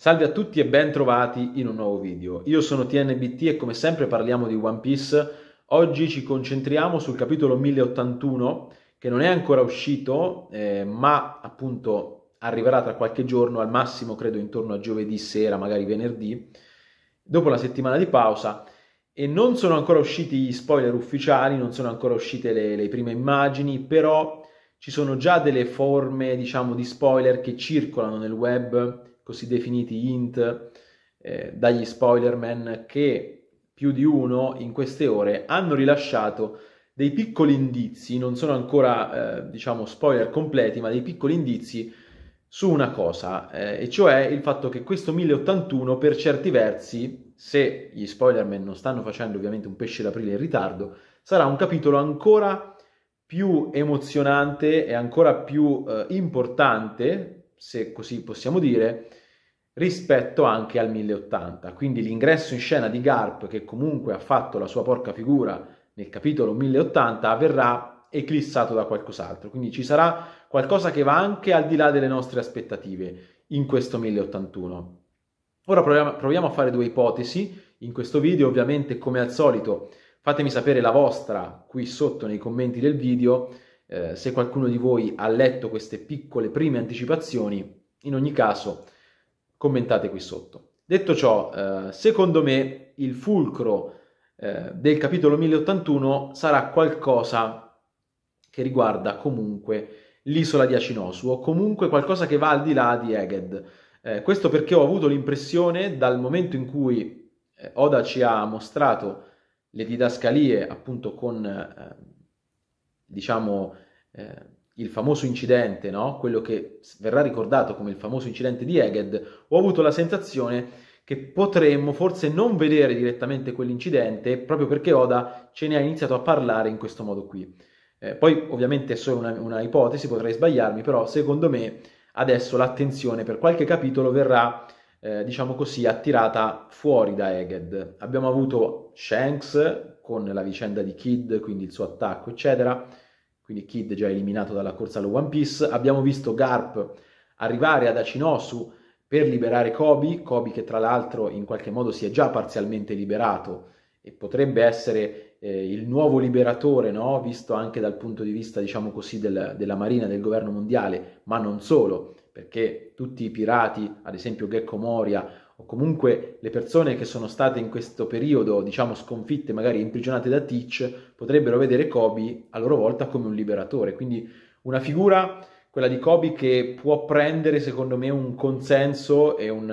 Salve a tutti e ben trovati in un nuovo video. Io sono TNBT e come sempre parliamo di One Piece. Oggi ci concentriamo sul capitolo 1081 che non è ancora uscito eh, ma appunto arriverà tra qualche giorno, al massimo credo intorno a giovedì sera, magari venerdì, dopo la settimana di pausa. E non sono ancora usciti gli spoiler ufficiali, non sono ancora uscite le, le prime immagini, però ci sono già delle forme diciamo di spoiler che circolano nel web così definiti int eh, dagli Spoilerman che più di uno in queste ore hanno rilasciato dei piccoli indizi, non sono ancora eh, diciamo spoiler completi, ma dei piccoli indizi su una cosa, eh, e cioè il fatto che questo 1081 per certi versi, se gli Spoilerman non stanno facendo ovviamente un pesce d'aprile in ritardo, sarà un capitolo ancora più emozionante e ancora più eh, importante se così possiamo dire, rispetto anche al 1080. Quindi l'ingresso in scena di Garp, che comunque ha fatto la sua porca figura nel capitolo 1080, verrà eclissato da qualcos'altro. Quindi ci sarà qualcosa che va anche al di là delle nostre aspettative in questo 1081. Ora proviamo a fare due ipotesi in questo video, ovviamente come al solito fatemi sapere la vostra qui sotto nei commenti del video eh, se qualcuno di voi ha letto queste piccole prime anticipazioni, in ogni caso commentate qui sotto. Detto ciò, eh, secondo me il fulcro eh, del capitolo 1081 sarà qualcosa che riguarda comunque l'isola di Acinosu o comunque qualcosa che va al di là di Eged. Eh, questo perché ho avuto l'impressione dal momento in cui eh, Oda ci ha mostrato le didascalie appunto con eh, diciamo, eh, il famoso incidente, no? quello che verrà ricordato come il famoso incidente di Eged, ho avuto la sensazione che potremmo forse non vedere direttamente quell'incidente proprio perché Oda ce ne ha iniziato a parlare in questo modo qui. Eh, poi ovviamente è solo una, una, ipotesi, potrei sbagliarmi, però secondo me adesso l'attenzione per qualche capitolo verrà, eh, diciamo così, attirata fuori da Eged. Abbiamo avuto Shanks con la vicenda di Kid, quindi il suo attacco, eccetera quindi Kid già eliminato dalla corsa allo One Piece. Abbiamo visto Garp arrivare ad Acinosu per liberare Kobe, Kobe che tra l'altro in qualche modo si è già parzialmente liberato e potrebbe essere eh, il nuovo liberatore, no? visto anche dal punto di vista, diciamo così, del, della Marina, del governo mondiale, ma non solo, perché tutti i pirati, ad esempio Gecko Moria o comunque le persone che sono state in questo periodo, diciamo, sconfitte, magari imprigionate da Teach, potrebbero vedere Kobe a loro volta come un liberatore. Quindi una figura, quella di Kobe, che può prendere, secondo me, un consenso e un,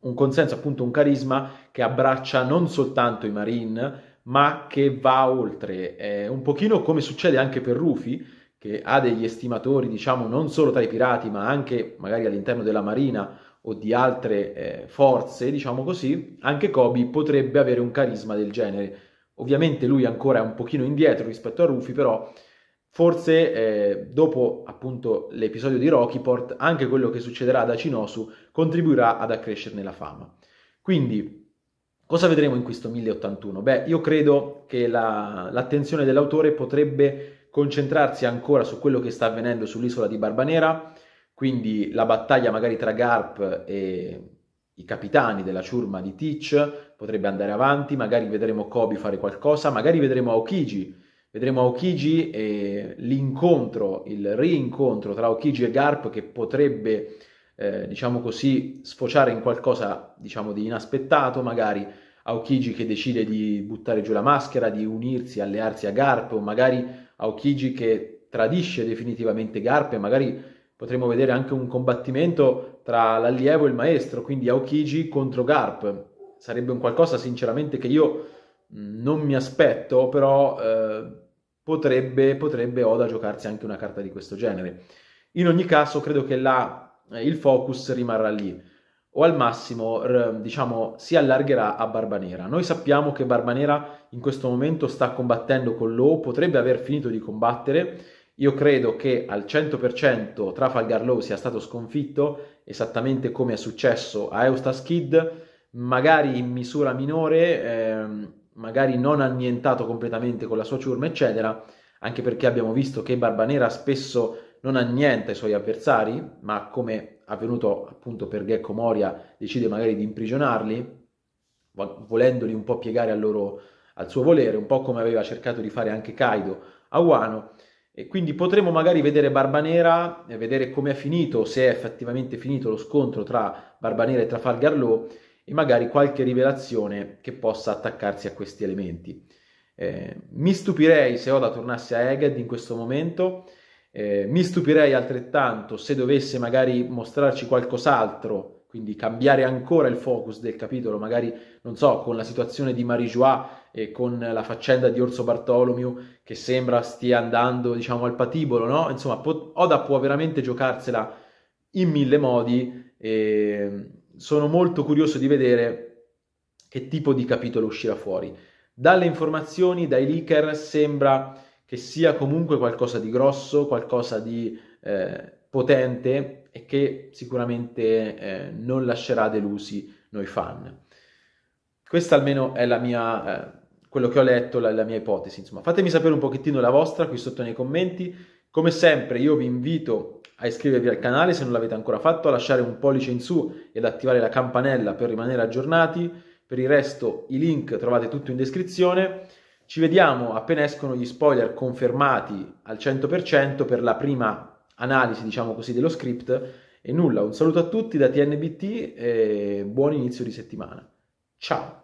un consenso, appunto, un carisma che abbraccia non soltanto i Marine, ma che va oltre. È un pochino come succede anche per Rufy, che ha degli estimatori, diciamo, non solo tra i pirati, ma anche magari all'interno della Marina, o di altre eh, forze, diciamo così, anche Kobe potrebbe avere un carisma del genere. Ovviamente lui ancora è un pochino indietro rispetto a Rufy, però forse eh, dopo appunto l'episodio di Rocky anche quello che succederà ad Acinosu contribuirà ad accrescerne la fama. Quindi Cosa vedremo in questo 1081? Beh, io credo che la, l'attenzione dell'autore potrebbe concentrarsi ancora su quello che sta avvenendo sull'isola di Barbanera, quindi la battaglia magari tra Garp e i capitani della ciurma di Teach potrebbe andare avanti, magari vedremo Kobe fare qualcosa, magari vedremo Aokiji, vedremo Aokiji e l'incontro, il rincontro tra Aokiji e Garp che potrebbe, eh, diciamo così, sfociare in qualcosa, diciamo, di inaspettato, magari Aokiji che decide di buttare giù la maschera, di unirsi, allearsi a Garp, o magari Aokiji che tradisce definitivamente Garp e magari potremmo vedere anche un combattimento tra l'allievo e il maestro, quindi Aokiji contro Garp. Sarebbe un qualcosa sinceramente che io mm, non mi aspetto, però eh, potrebbe, potrebbe, Oda giocarsi anche una carta di questo genere. In ogni caso credo che la, eh, il focus rimarrà lì o al massimo r- diciamo si allargherà a Barbanera. Noi sappiamo che Barbanera in questo momento sta combattendo con Low, potrebbe aver finito di combattere io credo che al 100% Trafalgar Law sia stato sconfitto, esattamente come è successo a Eustace Kid, magari in misura minore, ehm, magari non annientato completamente con la sua ciurma, eccetera, anche perché abbiamo visto che Barbanera spesso non annienta i suoi avversari, ma come avvenuto appunto per Gecko Moria, decide magari di imprigionarli, volendoli un po' piegare loro, al suo volere, un po' come aveva cercato di fare anche Kaido a Wano. E quindi potremo magari vedere Barbanera, vedere come è finito, se è effettivamente finito lo scontro tra Barbanera e Trafalgar Law e magari qualche rivelazione che possa attaccarsi a questi elementi. Eh, mi stupirei se Oda tornasse a Eged in questo momento, eh, mi stupirei altrettanto se dovesse magari mostrarci qualcos'altro quindi cambiare ancora il focus del capitolo, magari, non so, con la situazione di Marijuà e con la faccenda di Orso Bartolomeo che sembra stia andando, diciamo, al patibolo, no? Insomma, pot- Oda può veramente giocarsela in mille modi e sono molto curioso di vedere che tipo di capitolo uscirà fuori. Dalle informazioni, dai leaker, sembra che sia comunque qualcosa di grosso, qualcosa di eh, potente e che sicuramente eh, non lascerà delusi noi fan. Questa almeno è la mia, eh, quello che ho letto, la, la mia ipotesi. Insomma, fatemi sapere un pochettino la vostra qui sotto nei commenti. Come sempre io vi invito a iscrivervi al canale se non l'avete ancora fatto, a lasciare un pollice in su ed attivare la campanella per rimanere aggiornati. Per il resto i link trovate tutto in descrizione. Ci vediamo appena escono gli spoiler confermati al 100% per la prima analisi, diciamo così, dello script. E nulla, un saluto a tutti da TNBT e buon inizio di settimana. Ciao!